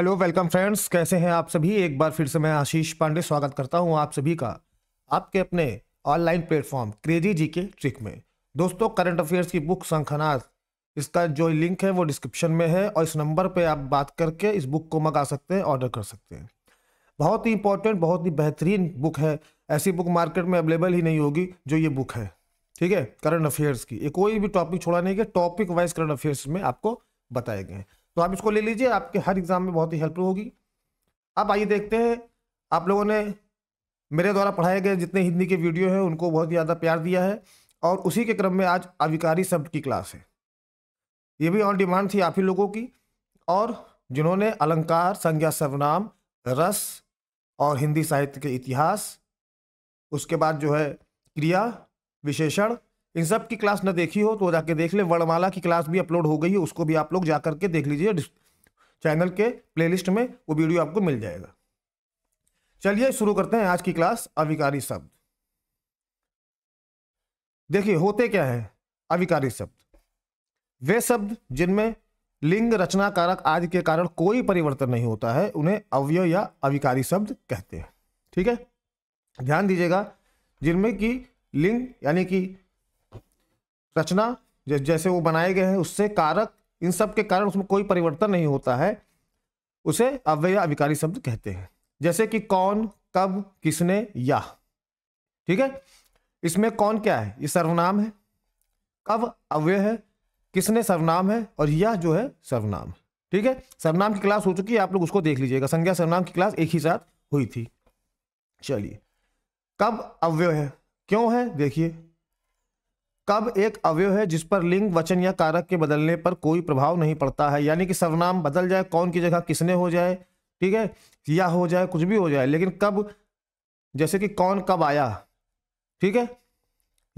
hello welcome friends कैसे हैं आप सभी एक बार फिर से मैं आशीष पांडे स्वागत करता हूं आप सभी का आपके अपने ऑनलाइन प्लेटफॉर्म क्रेजी जी के ट्रिक में दोस्तों करंट अफेयर्स की बुक शंखनाथ इसका जो लिंक है वो डिस्क्रिप्शन में है और इस नंबर पे आप बात करके इस बुक को मंगा सकते हैं ऑर्डर कर सकते हैं बहुत ही इंपॉर्टेंट बहुत ही बेहतरीन बुक है ऐसी बुक मार्केट में अवेलेबल ही नहीं होगी जो ये बुक है ठीक है करंट अफेयर्स की ये कोई भी टॉपिक छोड़ा नहीं गया टॉपिक वाइज करंट अफेयर्स में आपको बताए गए हैं तो आप इसको ले लीजिए आपके हर एग्ज़ाम में बहुत ही हेल्पफुल होगी अब आइए देखते हैं आप लोगों ने मेरे द्वारा पढ़ाए गए जितने हिंदी के वीडियो हैं उनको बहुत ज़्यादा प्यार दिया है और उसी के क्रम में आज अविकारी शब्द की क्लास है ये भी ऑन डिमांड थी आप ही लोगों की और जिन्होंने अलंकार संज्ञा सर्वनाम रस और हिंदी साहित्य के इतिहास उसके बाद जो है क्रिया विशेषण इन सब की क्लास ना देखी हो तो जाके देख ले वर्णमाला की क्लास भी अपलोड हो गई है उसको भी आप लोग जा करके देख लीजिए चैनल के प्लेलिस्ट में वो वीडियो आपको मिल जाएगा चलिए शुरू करते हैं आज की क्लास अविकारी शब्द देखिए होते क्या है अविकारी शब्द वे शब्द जिनमें लिंग रचना कारक आदि के कारण कोई परिवर्तन नहीं होता है उन्हें अव्यय या अविकारी शब्द कहते हैं ठीक है ध्यान दीजिएगा जिनमें कि लिंग यानी कि रचना जैसे वो बनाए गए हैं उससे कारक इन सब के कारण उसमें कोई परिवर्तन नहीं होता है उसे अव्यय अविकारी शब्द कहते हैं जैसे कि कौन कब किसने या ठीक है इसमें कौन क्या है ये सर्वनाम है कब अव्यय है किसने सर्वनाम है और यह जो है सर्वनाम है ठीक है सर्वनाम की क्लास हो चुकी है आप लोग उसको देख लीजिएगा संज्ञा सर्वनाम की क्लास एक ही साथ हुई थी चलिए कब अव्यय है क्यों है देखिए कब एक अवयव है जिस पर लिंग वचन या कारक के बदलने पर कोई प्रभाव नहीं पड़ता है यानी कि सर्वनाम बदल जाए कौन की जगह किसने हो जाए ठीक है या हो जाए कुछ भी हो जाए लेकिन कब जैसे कि कौन कब आया ठीक है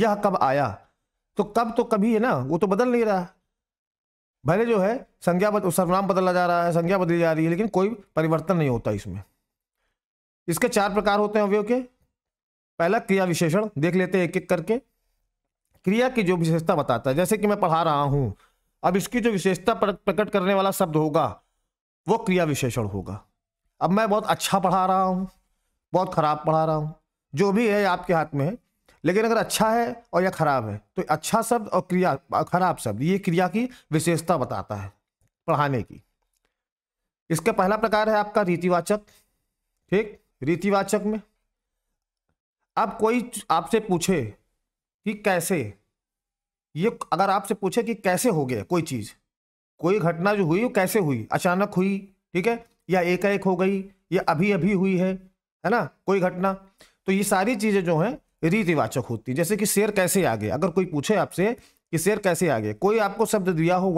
यह कब आया तो कब तो कभी है ना वो तो बदल नहीं रहा भले जो है संज्ञा बद, सर्वनाम बदला जा रहा है संज्ञा बदली जा रही है लेकिन कोई परिवर्तन नहीं होता इसमें इसके चार प्रकार होते हैं अवयव के पहला क्रिया विशेषण देख लेते हैं एक एक करके क्रिया की जो विशेषता बताता है जैसे कि मैं पढ़ा रहा हूँ अब इसकी जो विशेषता प्रकट करने वाला शब्द होगा वो क्रिया विशेषण होगा अब मैं बहुत अच्छा पढ़ा रहा हूँ बहुत ख़राब पढ़ा रहा हूँ जो भी है आपके हाथ में है लेकिन अगर अच्छा है और या खराब है तो अच्छा शब्द और क्रिया खराब शब्द ये क्रिया की विशेषता बताता है पढ़ाने की इसका पहला प्रकार है आपका रीतिवाचक ठीक रीतिवाचक में अब कोई आपसे पूछे कि कैसे ये अगर आपसे पूछे कि कैसे हो गया कोई चीज़ कोई घटना जो हुई वो कैसे हुई अचानक हुई ठीक है या एक एक हो गई या अभी अभी हुई है है ना कोई घटना तो ये सारी चीज़ें जो हैं रीतिवाचक होती जैसे कि शेर कैसे आ गया अगर कोई पूछे आपसे कि शेर कैसे आ गया कोई आपको शब्द दिया हो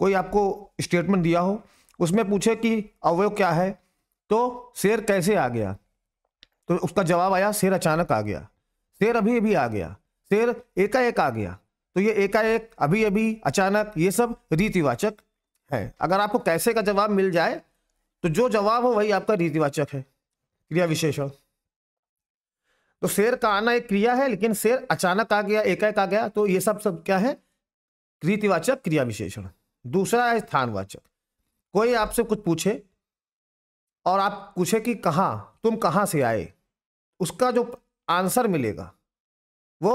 कोई आपको स्टेटमेंट दिया हो उसमें पूछे कि अवयव क्या है तो शेर कैसे आ गया तो उसका जवाब आया शेर अचानक आ गया शेर अभी अभी आ गया शेर एकाएक आ गया तो ये एकाएक अभी अभी अचानक ये सब रीतिवाचक है अगर आपको कैसे का जवाब मिल जाए तो जो जवाब हो वही आपका रीतिवाचक है क्रिया विशेषण तो शेर का आना एक क्रिया है लेकिन शेर अचानक आ गया एकाएक आ गया तो ये सब सब क्या है रीतिवाचक क्रिया विशेषण दूसरा है स्थानवाचक कोई आपसे कुछ पूछे और आप पूछे कि कहाँ तुम कहाँ से आए उसका जो आंसर मिलेगा वो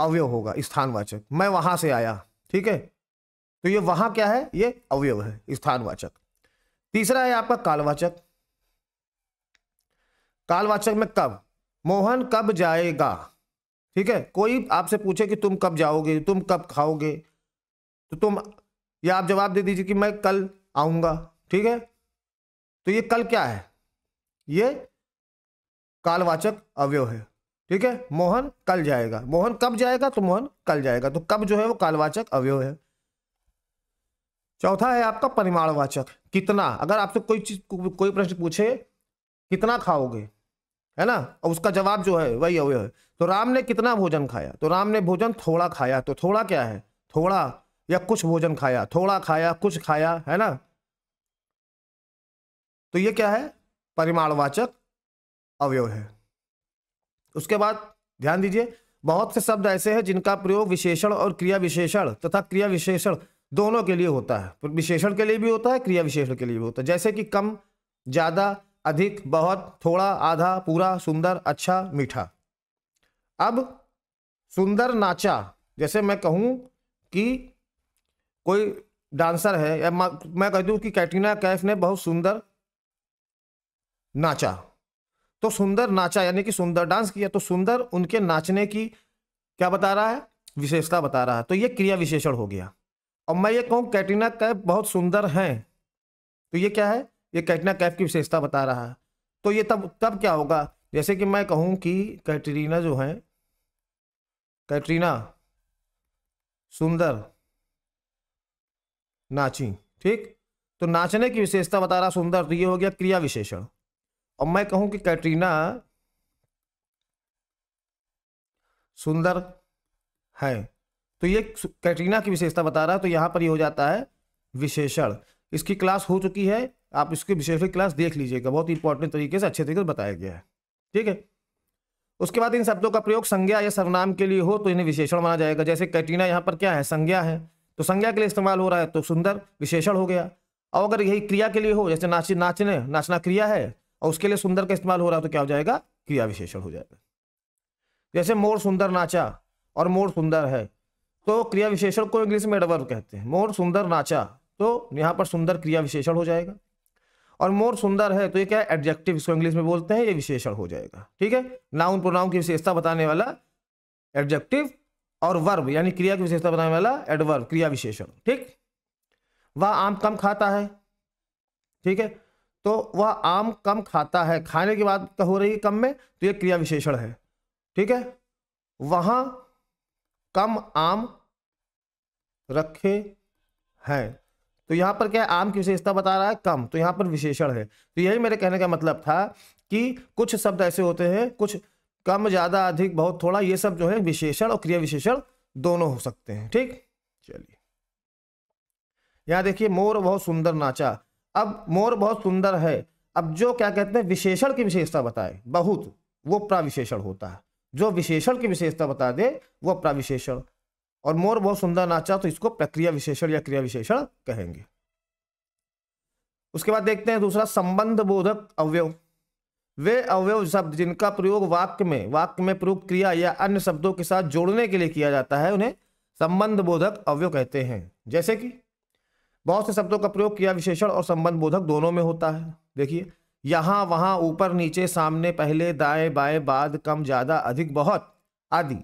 अवयव होगा स्थानवाचक मैं वहां से आया ठीक है तो ये वहां क्या है ये अवयव है स्थानवाचक तीसरा है आपका कालवाचक कालवाचक में कब मोहन कब जाएगा ठीक है कोई आपसे पूछे कि तुम कब जाओगे तुम कब खाओगे तो तुम या आप जवाब दे दीजिए कि मैं कल आऊंगा ठीक है तो ये कल क्या है ये कालवाचक अवयव है ठीक है मोहन कल जाएगा मोहन कब जाएगा तो मोहन कल जाएगा तो कब जो है वो कालवाचक अवयव है चौथा है आपका परिमाणवाचक कितना अगर आपसे कोई चीज को, कोई प्रश्न पूछे कितना खाओगे है ना और उसका जवाब जो है वही अवय है तो राम ने कितना भोजन खाया तो राम ने भोजन थोड़ा खाया तो थोड़ा क्या है थोड़ा या कुछ भोजन खाया थोड़ा खाया कुछ खाया है ना तो ये क्या है परिमाणवाचक अवयव है उसके बाद ध्यान दीजिए बहुत से शब्द ऐसे हैं जिनका प्रयोग विशेषण और क्रिया विशेषण तथा क्रिया विशेषण दोनों के लिए होता है विशेषण के लिए भी होता है क्रिया विशेषण के लिए भी होता है जैसे कि कम ज़्यादा अधिक बहुत थोड़ा आधा पूरा सुंदर अच्छा मीठा अब सुंदर नाचा जैसे मैं कहूँ कि कोई डांसर है या मैं कह दूं कि कैटरीना कैफ ने बहुत सुंदर नाचा तो सुंदर नाचा यानी कि सुंदर डांस किया तो सुंदर उनके नाचने की क्या बता रहा है विशेषता बता रहा है तो ये क्रिया विशेषण हो गया और मैं ये कहूँ कैटरीना कैफ बहुत सुंदर हैं तो ये क्या है ये कैटरीना कैफ की विशेषता बता रहा है तो ये तब तब क्या होगा जैसे कि मैं कहूँ कि कैटरीना जो है कैटरीना सुंदर नाची ठीक तो नाचने की विशेषता बता रहा सुंदर तो ये हो गया क्रिया विशेषण और मैं कहूं कि कैटरीना सुंदर है तो ये कैटरीना की विशेषता बता रहा है तो यहां पर ये हो जाता है विशेषण इसकी क्लास हो चुकी है आप इसकी विशेषण क्लास देख लीजिएगा बहुत इंपॉर्टेंट तरीके से अच्छे तरीके से बताया गया है ठीक है उसके बाद इन शब्दों का प्रयोग संज्ञा या सर्वनाम के लिए हो तो इन्हें विशेषण माना जाएगा जैसे कैटरीना यहाँ पर क्या है संज्ञा है तो संज्ञा के लिए इस्तेमाल हो रहा है तो सुंदर विशेषण हो गया और अगर यही क्रिया के लिए हो जैसे नाच नाचने नाचना क्रिया है और उसके लिए सुंदर का इस्तेमाल हो रहा है तो क्या हो जाएगा क्रिया विशेषण हो जाएगा जैसे मोर सुंदर नाचा और मोर सुंदर है तो क्रिया विशेषण को इंग्लिश में एडवर्ब कहते हैं मोर सुंदर नाचा तो यहाँ पर सुंदर क्रिया विशेषण हो जाएगा और मोर सुंदर है तो ये क्या है एडजेक्टिव इसको इंग्लिश में बोलते हैं ये विशेषण हो जाएगा ठीक है नाउन प्रोनाउन की विशेषता बताने वाला एडजेक्टिव और वर्ब यानी क्रिया की विशेषता बताने वाला एडवर्ब क्रिया विशेषण ठीक वह आम कम खाता है ठीक है तो वह आम कम खाता है खाने की बात हो रही है कम में तो ये क्रिया विशेषण है ठीक है वहां कम आम रखे हैं तो यहां पर क्या है आम की विशेषता बता रहा है कम तो यहां पर विशेषण है तो यही मेरे कहने का मतलब था कि कुछ शब्द ऐसे होते हैं कुछ कम ज़्यादा अधिक बहुत थोड़ा ये सब जो है विशेषण और क्रिया विशेषण दोनों हो सकते हैं ठीक चलिए यहां देखिए मोर बहुत सुंदर नाचा अब मोर बहुत सुंदर है अब जो क्या कहते हैं विशेषण की विशेषता बताए बहुत वो प्राविशेषण होता है जो विशेषण की विशेषता बता दे वो प्राविशेषण और मोर बहुत सुंदर नाचा तो इसको प्रक्रिया विशेषण या क्रिया विशेषण कहेंगे उसके बाद देखते हैं दूसरा संबंध बोधक अवयव वे अवयव शब्द जिनका प्रयोग वाक्य में वाक्य में प्रयोग क्रिया या अन्य शब्दों के साथ जोड़ने के लिए किया जाता है उन्हें संबंध बोधक अवयव कहते हैं जैसे कि बहुत से शब्दों का प्रयोग किया विशेषण और संबंध बोधक दोनों में होता है देखिए यहाँ वहाँ ऊपर नीचे सामने पहले दाएं बाएं बाद कम ज़्यादा अधिक बहुत आदि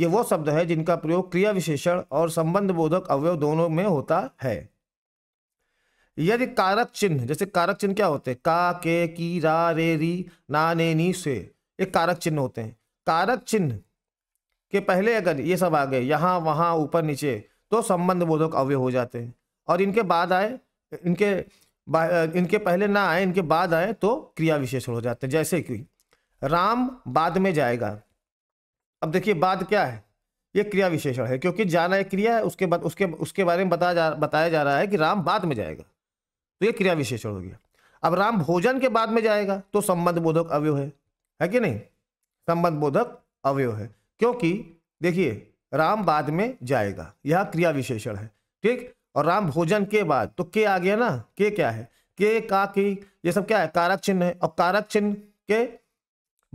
ये वो शब्द है जिनका प्रयोग क्रिया विशेषण और संबंध बोधक अवयव दोनों में होता है यदि कारक चिन्ह जैसे कारक चिन्ह क्या होते हैं का के की रा रे री ना ने नी से एक कारक चिन्ह होते हैं कारक चिन्ह के पहले अगर ये सब आ गए यहाँ वहाँ ऊपर नीचे तो संबंध बोधक अवय हो जाते हैं और इनके बाद आए इनके इनके पहले ना आए इनके बाद आए तो क्रिया विशेषण हो जाते हैं जैसे कि राम बाद में जाएगा अब देखिए बाद क्या है ये क्रिया विशेषण है क्योंकि जाना एक क्रिया है उसके बाद उसके उसके बारे में बताया जा बताया जा रहा है कि राम बाद में जाएगा तो ये क्रिया विशेषण हो गया अब राम भोजन के बाद में जाएगा तो संबंध बोधक अवय है है कि नहीं संबंध बोधक अवयव है क्योंकि देखिए राम बाद में जाएगा यह क्रिया विशेषण है ठीक और राम भोजन के बाद तो के आ गया ना के क्या है के का की ये सब क्या है कारक चिन्ह है और कारक चिन्ह के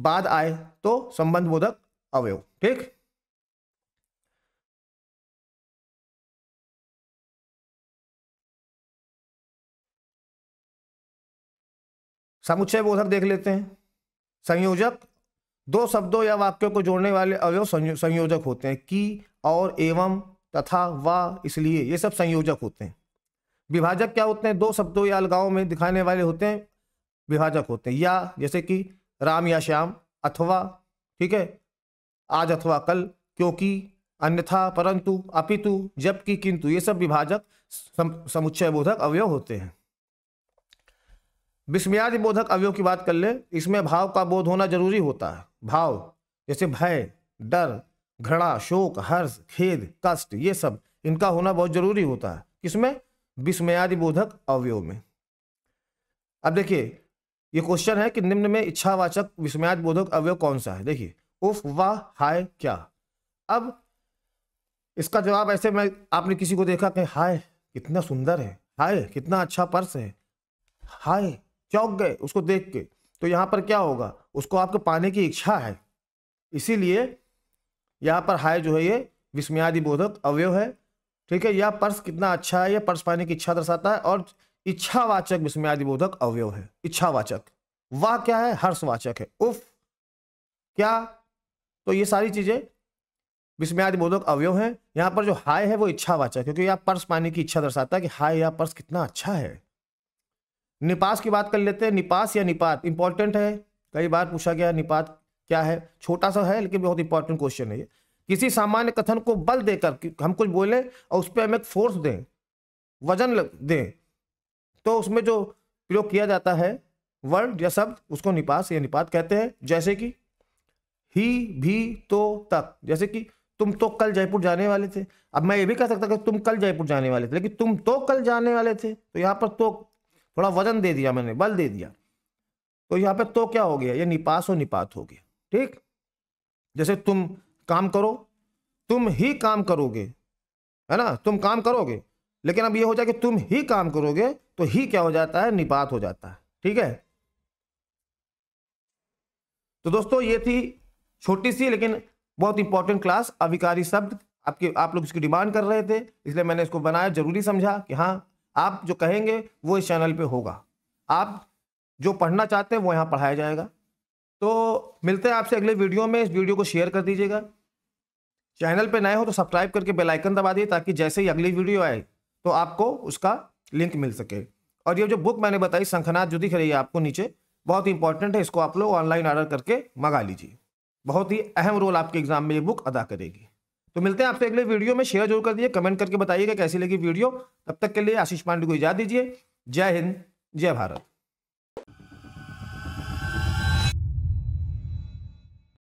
बाद आए तो संबंध बोधक अवयव ठीक समुच्चय बोधक देख लेते हैं संयोजक दो शब्दों या वाक्यों को जोड़ने वाले अवयव संयोजक होते हैं की और एवं तथा वा इसलिए ये सब संयोजक होते हैं विभाजक क्या होते हैं दो शब्दों या अलगाव में दिखाने वाले होते हैं विभाजक होते हैं या जैसे कि राम या श्याम अथवा ठीक है आज अथवा कल क्योंकि अन्यथा परंतु अपितु जबकि किंतु ये सब विभाजक सम, समुच्चय बोधक अवयव होते हैं विस्मयादि बोधक अवयव की बात कर ले इसमें भाव का बोध होना जरूरी होता है भाव जैसे भय डर घृणा शोक हर्ष खेद कष्ट ये सब इनका होना बहुत जरूरी होता है किसमें विस्मयादि बोधक अवयव में अब देखिए ये क्वेश्चन है कि निम्न में इच्छावाचक विस्मयादि बोधक अवयव कौन सा है देखिए उफ वाह हाय क्या अब इसका जवाब ऐसे में आपने किसी को देखा कि हाय कितना सुंदर है हाय कितना अच्छा पर्स है हाय चौक गए उसको देख के तो यहाँ पर क्या होगा उसको आपके पाने की इच्छा है इसीलिए यहाँ पर हाय जो है ये विस्मयादि बोधक अवयव है ठीक है यह पर्स कितना अच्छा है यह पर्स पाने की इच्छा दर्शाता है और इच्छावाचक विस्मयादि बोधक अवय है इच्छावाचक वाह क्या है हर्षवाचक है उफ क्या तो ये सारी चीजें विस्मयादि बोधक अवय है यहाँ पर जो हाय है वो इच्छावाचक क्योंकि यह पर्स पाने की इच्छा दर्शाता है कि हाय यह पर्स कितना अच्छा है निपास की बात कर लेते हैं निपास या निपात इंपॉर्टेंट है कई बार पूछा गया निपात क्या है छोटा सा है लेकिन बहुत इंपॉर्टेंट क्वेश्चन है ये किसी सामान्य कथन को बल देकर हम कुछ बोलें और उस पर हम एक फोर्स दें वजन दें तो उसमें जो प्रयोग किया जाता है वर्ड या शब्द उसको निपास या निपात कहते हैं जैसे कि ही भी तो तक जैसे कि तुम तो कल जयपुर जाने वाले थे अब मैं ये भी कह सकता कि तुम कल जयपुर जाने वाले थे लेकिन तुम तो कल जाने वाले थे तो यहाँ पर तो थोड़ा वजन दे दिया मैंने बल दे दिया तो यहाँ पर तो क्या हो गया ये निपास और निपात हो गया ठीक जैसे तुम काम करो तुम ही काम करोगे है ना तुम काम करोगे लेकिन अब ये हो जाए कि तुम ही काम करोगे तो ही क्या हो जाता है निपात हो जाता है ठीक है तो दोस्तों ये थी छोटी सी लेकिन बहुत इंपॉर्टेंट क्लास अविकारी शब्द आपके आप लोग इसकी डिमांड कर रहे थे इसलिए मैंने इसको बनाया जरूरी समझा कि हाँ आप जो कहेंगे वो इस चैनल पे होगा आप जो पढ़ना चाहते हैं वो यहाँ पढ़ाया जाएगा तो मिलते हैं आपसे अगले वीडियो में इस वीडियो को शेयर कर दीजिएगा चैनल पे नए हो तो सब्सक्राइब करके बेल आइकन दबा दिए ताकि जैसे ही अगली वीडियो आए तो आपको उसका लिंक मिल सके और ये जो बुक मैंने बताई शंखनाथ जो दिख रही है आपको नीचे बहुत ही इंपॉर्टेंट है इसको आप लोग ऑनलाइन ऑर्डर करके मंगा लीजिए बहुत ही अहम रोल आपके एग्जाम में ये बुक अदा करेगी तो मिलते हैं आपसे अगले वीडियो में शेयर जरूर कर दीजिए कमेंट करके बताइएगा कैसी लगी वीडियो तब तक के लिए आशीष पांडे को इजाज़ दीजिए जय हिंद जय भारत